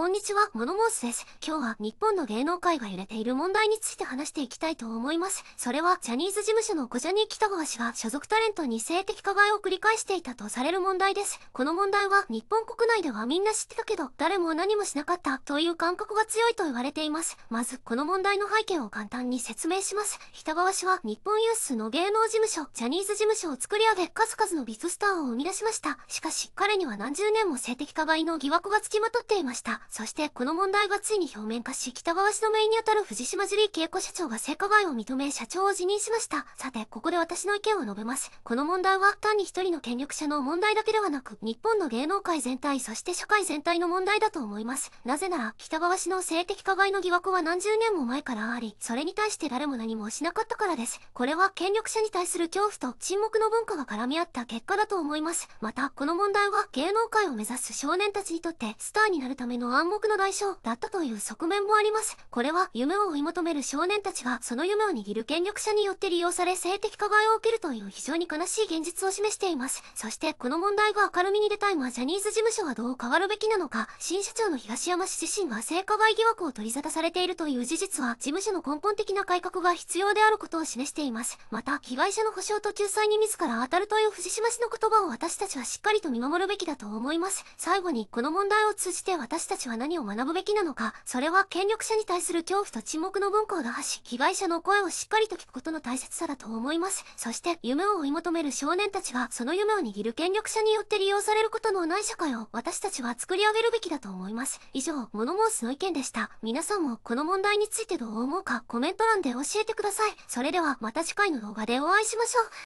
こんにちは、モノモースです。今日は日本の芸能界が揺れている問題について話していきたいと思います。それは、ジャニーズ事務所の小ジャニー北川氏が所属タレントに性的加害を繰り返していたとされる問題です。この問題は、日本国内ではみんな知ってたけど、誰も何もしなかったという感覚が強いと言われています。まず、この問題の背景を簡単に説明します。北川氏は、日本有数の芸能事務所、ジャニーズ事務所を作り上げ、数々のビッグスターを生み出しました。しかし、彼には何十年も性的加害の疑惑が付きまとっていました。そしてこの問題がついに表面化し、北川氏の名にあたる藤島ジュリー恵子社長が性加害を認め社長を辞任しました。さて、ここで私の意見を述べます。この問題は単に一人の権力者の問題だけではなく、日本の芸能界全体、そして社会全体の問題だと思います。なぜなら、北川氏の性的加害の疑惑は何十年も前からあり、それに対して誰も何もしなかったからです。これは権力者に対する恐怖と沈黙の文化が絡み合った結果だと思います。また、この問題は芸能界を目指す少年たちにとって、スターになるための暗黙の代償だったという側面もあります。これは夢を追い求める少年たちがその夢を握る権力者によって利用され性的加害を受けるという非常に悲しい現実を示しています。そしてこの問題が明るみに出た今ジャニーズ事務所はどう変わるべきなのか、新社長の東山氏自身が性加害疑惑を取り沙汰されているという事実は事務所の根本的な改革が必要であることを示しています。また、被害者の保障と救済に自ら当たるという藤島氏の言葉を私たちはしっかりと見守るべきだと思います。最後にこの問題を通じて私たちちは何を学ぶべきなのか、それは権力者に対する恐怖と沈黙の文化を打破し、被害者の声をしっかりと聞くことの大切さだと思います。そして、夢を追い求める少年たちが、その夢を握る権力者によって利用されることのない社会を、私たちは作り上げるべきだと思います。以上、モノモースの意見でした。皆さんも、この問題についてどう思うか、コメント欄で教えてください。それでは、また次回の動画でお会いしましょう。